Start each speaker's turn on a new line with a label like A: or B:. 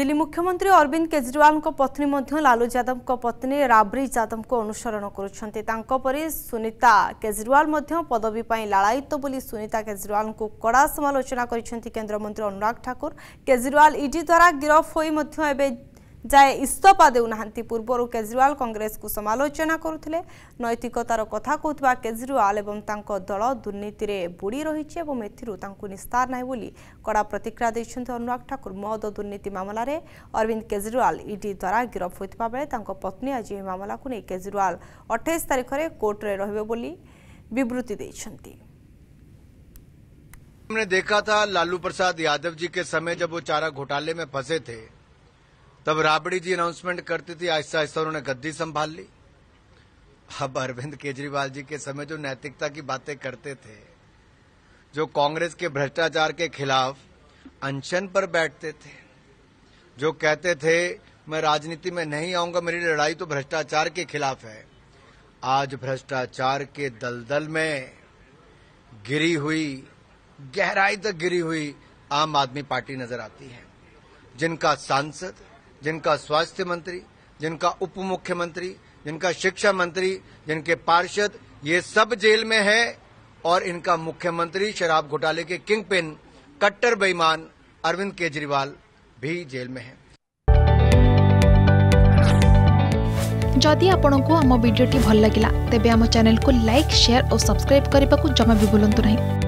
A: দিল্লি মুখ্যমন্ত্রী অরবিন্দ কেজরিওয়াল পত্নী মধ্যে লালু যাদব পত্নী রাবরি যাদব অনুসরণ করছেন তাঁপরি সুনীতা কেজরিওয়াল মধ্যে পদবী পাই লালায়িত বলে সুনীতা কেজরিওয়াল কড়া সমালোচনা করেছেন কেন্দ্রমন্ত্রী অনুরাগ ঠাকুর কেজরিওয়াল ইডি দ্বারা গিরফ হয়ে মধ্যে এবে ଯାଏ ଇସ୍ତଫା ଦେଉନାହାନ୍ତି ପୂର୍ବରୁ କେଜରିୱାଲ କଂଗ୍ରେସକୁ ସମାଲୋଚନା କରୁଥିଲେ ନୈତିକତାର କଥା କହୁଥିବା କେଜରିୱାଲ ଏବଂ ତାଙ୍କ ଦଳ ଦୁର୍ନୀତିରେ ବୁଡ଼ି ରହିଛି ଏବଂ ଏଥିରୁ ତାଙ୍କୁ ନିସ୍ତାର ନାହିଁ ବୋଲି କଡ଼ା ପ୍ରତିକ୍ରିୟା ଦେଇଛନ୍ତି ଅନୁରାଗ ଠାକୁର ମଦ ଦୁର୍ନୀତି ମାମଲାରେ ଅରବିନ୍ଦ କେଜରିୱାଲ ଇଡି ଦ୍ୱାରା ଗିରଫ ହୋଇଥିବା ବେଳେ ତାଙ୍କ ପତ୍ନୀ ଆଜି ଏହି ମାମଲାକୁ ନେଇ କେଜରିୱାଲ ଅଠେଇଶ ତାରିଖରେ କୋର୍ଟରେ ରହିବେ ବୋଲି ବିବୃତ୍ତି ଦେଇଛନ୍ତି
B: हमने देखा था लालू प्रसाद यादव जी के समय जब वो चारा घोटाले में फंसे थे तब राबड़ी जी अनाउंसमेंट करती थी आहिस्ता आहिस्ता उन्होंने गद्दी संभाल ली अब अरविंद केजरीवाल जी के समय जो नैतिकता की बातें करते थे जो कांग्रेस के भ्रष्टाचार के खिलाफ अनशन पर बैठते थे जो कहते थे मैं राजनीति में नहीं आऊंगा मेरी लड़ाई तो भ्रष्टाचार के खिलाफ है आज भ्रष्टाचार के दलदल में गिरी हुई गहराई तक गिरी हुई आम आदमी पार्टी नजर आती है जिनका सांसद जिनका स्वास्थ्य मंत्री जिनका उप मुख्यमंत्री जिनका शिक्षा मंत्री जिनके पार्षद ये सब जेल में है और इनका मुख्यमंत्री शराब घोटाले के किंग पिन कट्टर बेईमान अरविंद केजरीवाल भी जेल में है
C: जदि आपण को आम भिडी भल लगा तेब आम को लाइक शेयर और सब्सक्राइब करने को जमा भी बुलां नहीं